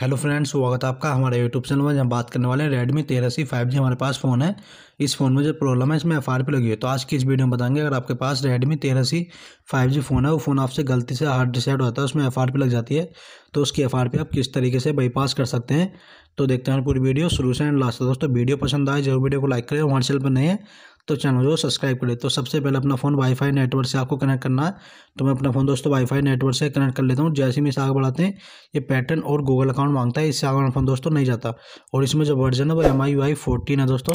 hello friends स्वागत है आपका हमारे यूट्यूब चैनल में जहाँ बात करने वाले हैं रेडमी तेरह सी फाइव जी हमारे पास फ़ोन है इस फ़ोन में जो प्रॉब्लम है इसमें एफ आर पी लगी है तो आज की इस वीडियो में बताएंगे अगर आपके पास रेडमी तेरह सी फाइव जी फ़ोन है वो फ़ोन आपसे गलती से हार्ड डिसाइड होता है उसमें एफ आर पी लग जाती है तो उसकी एफ आर पी आप किस तरीके से बाईपास कर सकते हैं तो देखते हैं पूरी वीडियो शुरू से एंड लास्ट दोस्तों वीडियो पसंद आए जरूर वीडियो को लाइक करें हमारे चैनल पर नहीं है तो चैनल जो सब्सक्राइब करें तो सबसे पहले अपना फ़ोन वाईफाई नेटवर्क से आपको कनेक्ट करना है तो मैं अपना फ़ोन दोस्तों वाईफाई नेटवर्क से कनेक्ट कर लेता हूँ जैसे ही इसे आगे बढ़ाते हैं ये पैटर्न और गूगल अकाउंट मांगता है इससे आगे फ़ोन दोस्तों नहीं जाता और इसमें जो वर्जन है वो एम आई वाई फोर्टीन है दोस्तों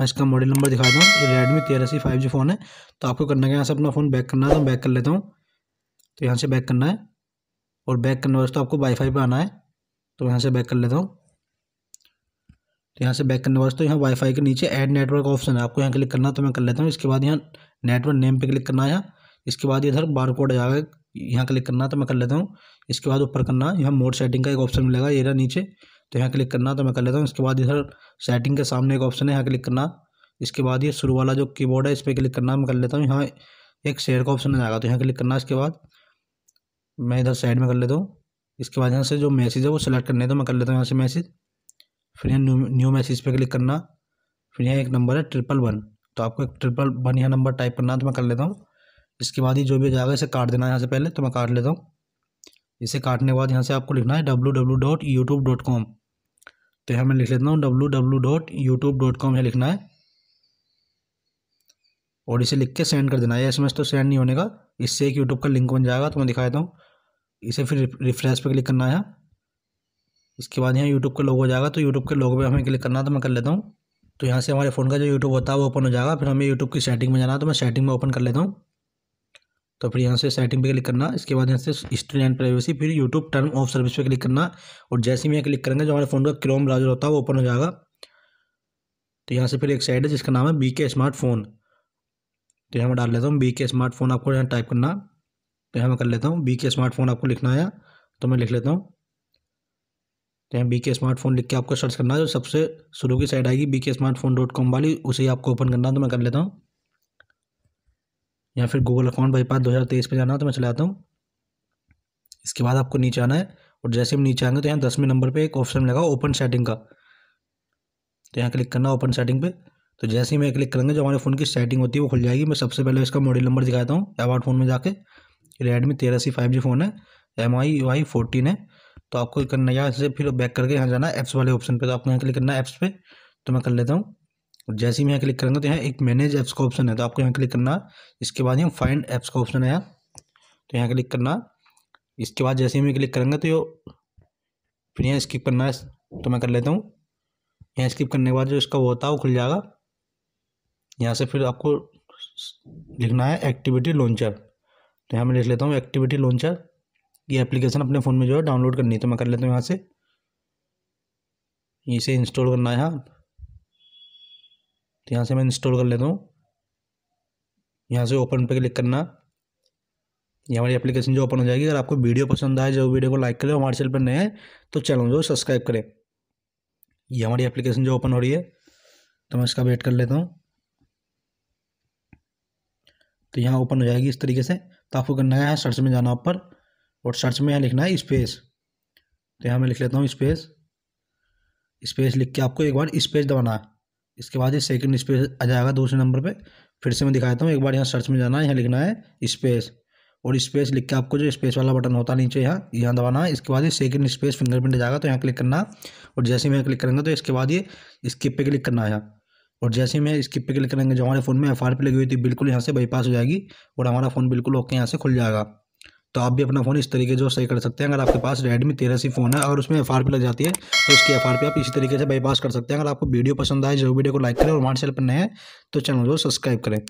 मैं इसका मॉडल नंबर दिखा दूँ ये रेडमी तेरह सी फाइव जी फ़ोन है तो आपको करना है यहाँ से अपना फ़ोन बैक करना है तो बैक कर लेता हूँ तो यहाँ से बैक करना है और बैक करना दोस्तों आपको वाईफाई पर आना है तो यहाँ से बैक कर लेता हूँ तो यहाँ से बैक करने वास्ते यहाँ वाईफाई के नीचे ऐड नेटवर्क ऑप्शन है आपको यहाँ क्लिक करना तो मैं कर लेता हूँ इसके बाद यहाँ नेटवर्क नेम पे क्लिक करना है इसके बाद इधर बार कोड आ जाएगा यहाँ क्लिक करना तो मैं कर लेता हूँ इसके बाद ऊपर करना यहाँ मोड सेटिंग का एक ऑप्शन मिलेगा ये रहा नीचे तो यहाँ क्लिक करना तो मैं कर लेता हूँ इसके बाद इधर सेटिंग के सामने एक ऑप्शन है यहाँ क्लिक करना इसके बाद ये शुरू वाला जो की है इस पर क्लिक करना मैं कर लेता हूँ यहाँ एक शेयर का ऑप्शन आ जाएगा तो यहाँ क्लिक करना इसके बाद मैं इधर साइड में कर लेता हूँ इसके बाद यहाँ से जो मैसेज है वो सेलेक्ट करने तो मैं कर लेता हूँ यहाँ से मैसेज फिर यहाँ न्यू न्यू मैसेज पे क्लिक करना फिर यहाँ एक नंबर है ट्रिपल वन तो आपको एक ट्रिपल वन यहाँ नंबर टाइप करना है तो मैं कर लेता हूँ इसके बाद ही जो भी जाएगा इसे काट देना है यहाँ से पहले तो मैं काट लेता हूँ इसे काटने के बाद यहाँ से आपको लिखना है W W dot YouTube dot com तो यहाँ मैं लिख लेता हूँ W W dot YouTube dot com यहाँ लिखना है और इसे लिख के सेंड कर देना है एस तो सेंड नहीं होने का इससे एक यूट्यूब का लिंक बन जाएगा तो मैं दिखा देता हूँ इसे फिर रिफ्रेश पर क्लिक करना है इसके बाद यहाँ यूट्यूब का लोग हो जाएगा तो यूट्यूब के लोग पर हमें क्लिक करना तो मैं कर लेता हूँ तो यहाँ से हमारे फ़ोन का जो यूट्यूब होता है वो ओपन हो जाएगा फिर हमें यूट्यूब की सेटिंग में जाना तो मैं सेटिंग में ओपन कर लेता हूँ तो फिर यहाँ से सेटिंग पे क्लिक करना इसके बाद यहाँ से हिस्ट्री एंड प्राइवेसी फिर यूट्यूब टर्म ऑफ सर्विस पे क्लिक करना और जैसे ही मैं क्लिक करेंगे जो हमारे फ़ोन का क्रोम ब्राउजर होता है वो ओपन हो जाएगा तो यहाँ से फिर एक साइड है जिसका नाम है बी के स्मार्टफोन तो यहाँ मैं डाल लेता हूँ बी के स्मार्टफोन आपको यहाँ टाइप करना तो यहाँ मैं कर लेता हूँ बी के स्मार्टफोन आपको लिखना है तो मैं लिख लेता हूँ कहीं बी के स्मार्टफोन लिख के आपको सर्च करना है जो सबसे शुरू की साइट आएगी बी के स्मार्टफोन डॉट कॉम वाली उसे आपको ओपन करना है तो मैं कर लेता हूँ या फिर गूगल अकाउंट पास दो हज़ार तेईस पर जाना है तो मैं चला आता हूँ इसके बाद आपको नीचे आना है और जैसे हम नीचे आएंगे तो यहाँ दसवें नंबर पर एक ऑप्शन लगा ओपन सेटिंग का तो यहाँ क्लिक करना ओपन सेटिंग पे तो जैसे ही मैं क्लिक करेंगे जो हमारे फ़ोन की सेटिंग होती है वो खुल जाएगी मैं सबसे पहले इसका मॉडल नंबर दिखाता हूँ अबाउट फ़ोन में जाके रेडमी तेरह सी फाइव जी फ़ोन है एम आई वाई फोर्टीन है तो आपको करना यहाँ से फिर बैक करके यहाँ जाना ऐप्स वाले ऑप्शन पे तो आपको यहाँ क्लिक करना ऐप्स पे तो मैं कर लेता हूँ जैसे ही मैं यहाँ क्लिक करूँगा तो यहाँ एक मैनेज ऐप्स का ऑप्शन है तो आपको यहाँ क्लिक करना इसके बाद यहाँ फाइंड ऐप्स का ऑप्शन है यहाँ तो यहाँ क्लिक करना इसके बाद जैसे ही मैं क्लिक करेंगे तो फिर यहाँ स्किप करना है तो मैं कर लेता हूँ यहाँ स्किप करने के बाद जो इसका वो होता है वो खुल जाएगा यहाँ से फिर आपको लिखना है एक्टिविटी लॉन्चर तो यहाँ मैं लिख लेता हूँ एक्टिविटी लॉन्चर ये एप्लीकेशन अपने फ़ोन में जो है डाउनलोड करनी है तो मैं कर लेता हूँ यहाँ से इसे इंस्टॉल करना है यहाँ तो यहाँ से मैं इंस्टॉल कर लेता हूँ यहाँ से ओपन पे क्लिक करना ये हमारी एप्लीकेशन जो ओपन हो जाएगी अगर आपको वीडियो पसंद आए जो वीडियो को लाइक करें हमारे चैनल पर नए हैं तो चैनल जो सब्सक्राइब करें ये हमारी एप्लीकेशन जो ओपन हो रही है तो मैं इसका वेट कर लेता हूँ तो यहाँ ओपन हो जाएगी इस तरीके से तो आपको करना है सर्च में जाना ऊपर और सर्च में यहाँ लिखना है स्पेस तो यहाँ मैं लिख लेता हूँ स्पेस स्पेस लिख के आपको एक बार स्पेस दबाना है इसके बाद ये सेकंड स्पेस आ जाएगा दूसरे नंबर पे फिर से मैं दिखा देता हूँ एक बार यहाँ सर्च में जाना है यहाँ लिखना है स्पेस और स्पेस लिख के आपको जो स्पेस वाला बटन होता है नीचे यहाँ यहाँ दबाना है इसके बाद ये सेकंड स्पेस फिंगरप्रिंट जाएगा तो यहाँ क्लिक करना और जैसे मैं क्लिक करेंगे तो इसके बाद ये स्किप पे क्लिक करना है यहाँ और जैसे मैं स्किप पे क्लिक करेंगे जो हमारे फ़ोन में एफ आर पी लगी हुई थी बिल्कुल यहाँ से बाईपास हो जाएगी और हमारा फ़ोन बिल्कुल ओके यहाँ से खुल जाएगा तो आप भी अपना फ़ोन इस तरीके जो सही कर सकते हैं अगर आपके पास रेडमी तेरह सी फ़ोन है और उसमें एफ लग जाती है तो उसकी एफ आप इसी तरीके से बाईपास कर सकते हैं अगर आपको वीडियो पसंद आए जो वीडियो को लाइक करें और हमारे चैनल पर नए हैं तो चैनल को सब्सक्राइब करें